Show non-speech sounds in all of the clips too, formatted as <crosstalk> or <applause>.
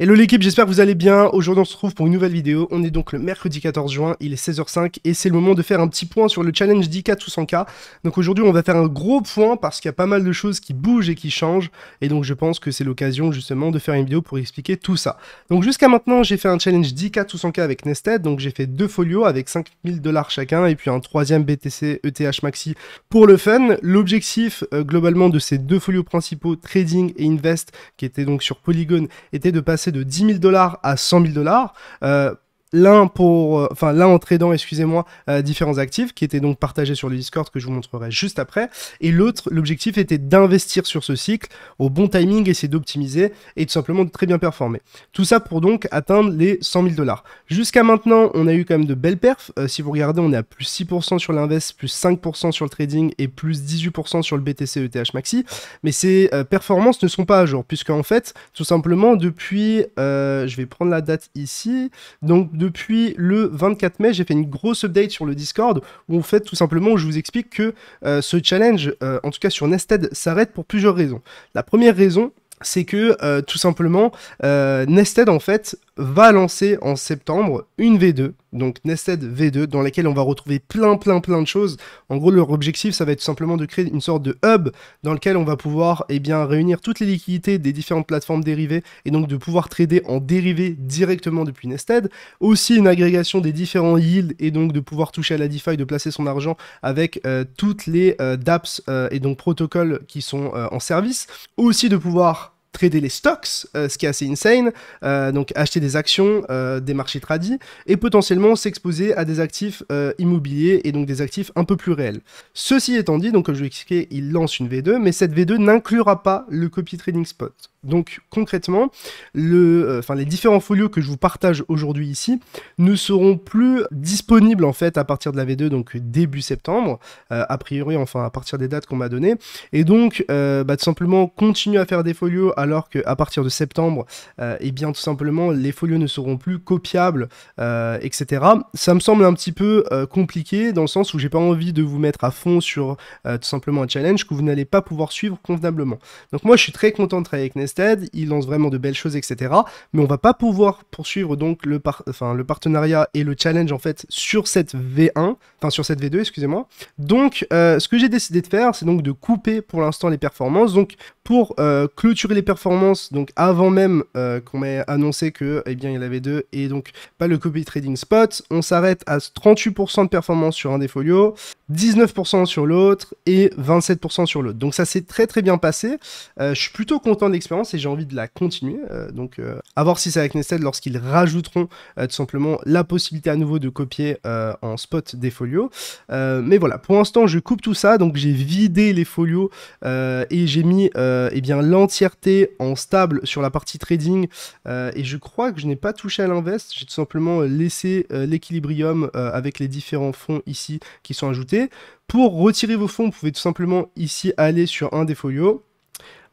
Hello l'équipe, j'espère que vous allez bien. Aujourd'hui on se retrouve pour une nouvelle vidéo. On est donc le mercredi 14 juin, il est 16h05 et c'est le moment de faire un petit point sur le challenge 10K tout 100K. Donc aujourd'hui on va faire un gros point parce qu'il y a pas mal de choses qui bougent et qui changent et donc je pense que c'est l'occasion justement de faire une vidéo pour expliquer tout ça. Donc jusqu'à maintenant j'ai fait un challenge 10K tout 100K avec Nested, donc j'ai fait deux folios avec 5000 dollars chacun et puis un troisième BTC ETH Maxi pour le fun. L'objectif euh, globalement de ces deux folios principaux, trading et invest, qui étaient donc sur Polygon, était de passer de 10 000 dollars à 100 000 dollars. Euh, l'un pour, euh, enfin l'un en tradant, excusez-moi, euh, différents actifs qui étaient donc partagés sur le Discord que je vous montrerai juste après, et l'autre, l'objectif était d'investir sur ce cycle au bon timing, essayer d'optimiser et tout simplement de très bien performer. Tout ça pour donc atteindre les 100 000 dollars. Jusqu'à maintenant, on a eu quand même de belles perfs. Euh, si vous regardez, on est à plus 6% sur l'invest, plus 5% sur le trading et plus 18% sur le BTC ETH maxi. Mais ces performances ne sont pas à jour, puisque en fait, tout simplement depuis, je vais prendre la date ici, donc depuis le 24 mai, j'ai fait une grosse update sur le Discord où en fait tout simplement je vous explique que euh, ce challenge, euh, en tout cas sur Nested, s'arrête pour plusieurs raisons. La première raison, c'est que euh, tout simplement Nested en fait va lancer en septembre une V2, donc Nested V2, dans laquelle on va retrouver plein plein plein de choses. En gros, leur objectif, ça va être simplement de créer une sorte de hub dans lequel on va pouvoir eh bien, réunir toutes les liquidités des différentes plateformes dérivées et donc de pouvoir trader en dérivés directement depuis Nested. Aussi une agrégation des différents yields et donc de pouvoir toucher à la DeFi, de placer son argent avec euh, toutes les euh, DApps euh, et donc protocoles qui sont en service. Aussi de pouvoir trader les stocks, euh, ce qui est assez insane, euh, donc acheter des actions euh, des marchés tradis et potentiellement s'exposer à des actifs immobiliers et donc des actifs un peu plus réels. Ceci étant dit, donc comme je vous expliqué, il lance une V2, mais cette V2 n'inclura pas le copy trading spot. Donc concrètement, le, enfin les différents folios que je vous partage aujourd'hui ici ne seront plus disponibles en fait à partir de la V2, donc début septembre, a priori enfin à partir des dates qu'on m'a données, et donc bah, tout simplement continuer à faire des folios à alors qu'à partir de septembre, et euh, eh bien tout simplement les folios ne seront plus copiables, euh, etc. Ça me semble un petit peu euh, compliqué dans le sens où j'ai pas envie de vous mettre à fond sur tout simplement un challenge que vous n'allez pas pouvoir suivre convenablement. Donc moi je suis très content de travailler avec Nested, il lance vraiment de belles choses, etc. Mais on va pas pouvoir poursuivre donc le, enfin, le partenariat et le challenge en fait sur cette V1, enfin sur cette V2, excusez-moi. Donc ce que j'ai décidé de faire, c'est donc de couper pour l'instant les performances. Donc pour euh, clôturer les performances, donc avant même euh, qu'on m'ait annoncé que et eh bien il y en avait deux et donc pas le copy trading spot, on s'arrête à 38% de performance sur un des folios, 19% sur l'autre et 27% sur l'autre. Donc ça s'est très très bien passé. Euh, je suis plutôt content de l'expérience et j'ai envie de la continuer. donc à voir si c'est avec Nested lorsqu'ils rajouteront tout simplement la possibilité à nouveau de copier en spot des folios. mais voilà, pour l'instant je coupe tout ça, donc j'ai vidé les folios et j'ai mis euh, eh bien l'entièreté en stable sur la partie trading. Euh, et je crois que je n'ai pas touché à l'invest. J'ai tout simplement euh, laissé l'équilibrium avec les différents fonds ici qui sont ajoutés. Pour retirer vos fonds, vous pouvez tout simplement ici aller sur un des folios.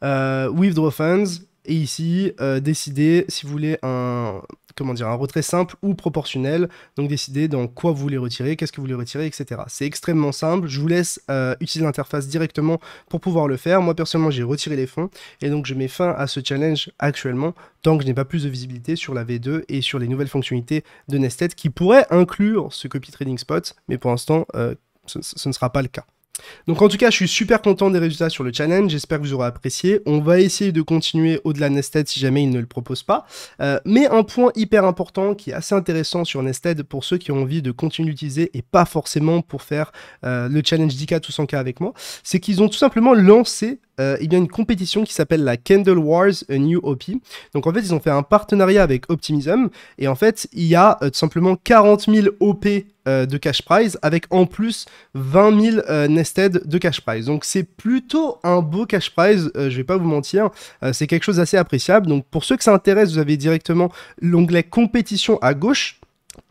withdraw funds et ici, euh, décidez si vous voulez un, comment dire, un retrait simple ou proportionnel. Donc décidez dans quoi vous voulez retirer, qu'est-ce que vous voulez retirer, etc. C'est extrêmement simple. Je vous laisse euh, utiliser l'interface directement pour pouvoir le faire. Moi personnellement, j'ai retiré les fonds et donc je mets fin à ce challenge actuellement tant que je n'ai pas plus de visibilité sur la V2 et sur les nouvelles fonctionnalités de Nested qui pourraient inclure ce copy trading spot, mais pour l'instant, euh, ce ne sera pas le cas. Donc en tout cas, je suis super content des résultats sur le challenge, j'espère que vous aurez apprécié. On va essayer de continuer au-delà de Nested si jamais il ne le propose pas. Euh, mais un point hyper important qui est assez intéressant sur Nested pour ceux qui ont envie de continuer d'utiliser et pas forcément pour faire euh, le challenge 10K ou 100 avec moi, c'est qu'ils ont tout simplement lancé euh, il y a une compétition qui s'appelle la Candle Wars A euh, New OP. Donc en fait, ils ont fait un partenariat avec Optimism et en fait, il y a euh, tout simplement 40 000 OP de cash prize avec en plus 20 000 nested de cash prize. Donc c'est plutôt un beau cash prize, je vais pas vous mentir, c'est quelque chose d'assez appréciable. Donc pour ceux que ça intéresse, vous avez directement l'onglet compétition à gauche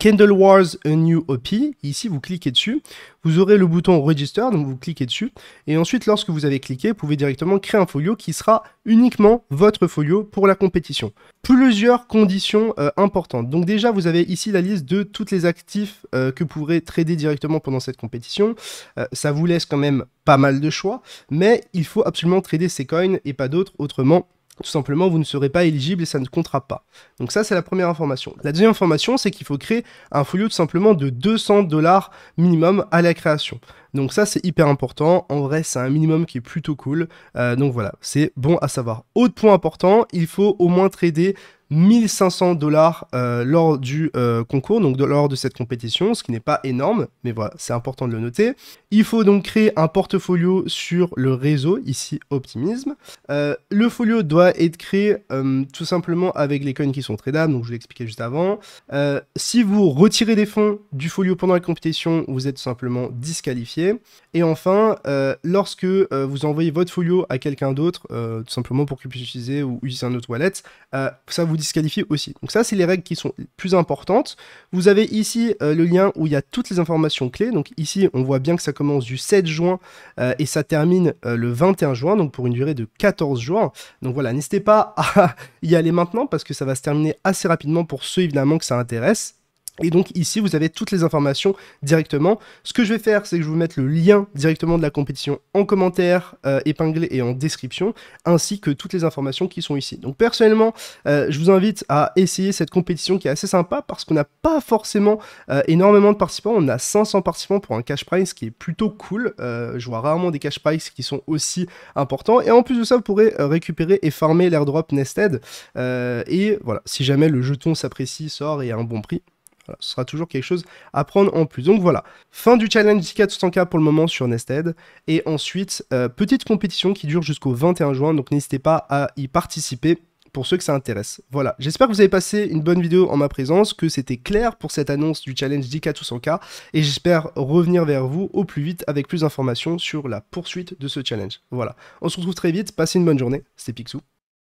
Candle Wars A New OP. Ici, vous cliquez dessus. Vous aurez le bouton Register, donc vous cliquez dessus. Et ensuite, lorsque vous avez cliqué, vous pouvez directement créer un folio qui sera uniquement votre folio pour la compétition. Plusieurs conditions euh, importantes. Donc déjà, vous avez ici la liste de tous les actifs euh, que vous pourrez trader directement pendant cette compétition. Euh, ça vous laisse quand même pas mal de choix, mais il faut absolument trader ces coins et pas d'autres, autrement tout simplement, vous ne serez pas éligible et ça ne comptera pas. Donc ça, c'est la première information. La deuxième information, c'est qu'il faut créer un folio tout simplement de 200 dollars minimum à la création. Donc ça, c'est hyper important. En vrai, c'est un minimum qui est plutôt cool. Euh, donc voilà, c'est bon à savoir. Autre point important, il faut au moins trader 1500 dollars euh, lors du euh, concours, donc lors de cette compétition, ce qui n'est pas énorme, mais voilà, c'est important de le noter. Il faut donc créer un portfolio sur le réseau, ici Optimisme. Euh, le folio doit être créé tout simplement avec les coins qui sont tradables, donc je vous l'expliquais juste avant. si vous retirez des fonds du folio pendant la compétition, vous êtes tout simplement disqualifié. Et enfin, lorsque vous envoyez votre folio à quelqu'un d'autre, tout simplement pour qu'il puisse utiliser ou utiliser un autre wallet, ça vous disqualifier aussi. Donc ça, c'est les règles qui sont les plus importantes. Vous avez ici euh, le lien où il y a toutes les informations clés. Donc ici, on voit bien que ça commence du 7 juin euh, et ça termine euh, le 21 juin, donc pour une durée de 14 jours. Donc voilà, n'hésitez pas <laughs> à y aller maintenant parce que ça va se terminer assez rapidement pour ceux évidemment que ça intéresse. Et donc ici, vous avez toutes les informations directement. Ce que je vais faire, c'est que je vous mettre le lien directement de la compétition en commentaire, euh, épinglé et en description, ainsi que toutes les informations qui sont ici. Donc personnellement, euh, je vous invite à essayer cette compétition qui est assez sympa parce qu'on n'a pas forcément euh, énormément de participants. On a 500 participants pour un cash prize qui est plutôt cool. je vois rarement des cash prizes qui sont aussi importants. Et en plus de ça, vous pourrez récupérer et farmer l'airdrop Nested. et voilà, si jamais le jeton s'apprécie, sort et a un bon prix, ce sera toujours quelque chose à prendre en plus. Donc voilà, fin du challenge 10K 200K pour le moment sur Nested. Et ensuite, euh, petite compétition qui dure jusqu'au 21 juin, donc n'hésitez pas à y participer pour ceux que ça intéresse. Voilà, j'espère que vous avez passé une bonne vidéo en ma présence, que c'était clair pour cette annonce du challenge 10K 200K, et j'espère revenir vers vous au plus vite avec plus d'informations sur la poursuite de ce challenge. Voilà, on se retrouve très vite, passez une bonne journée, c'était Picsou,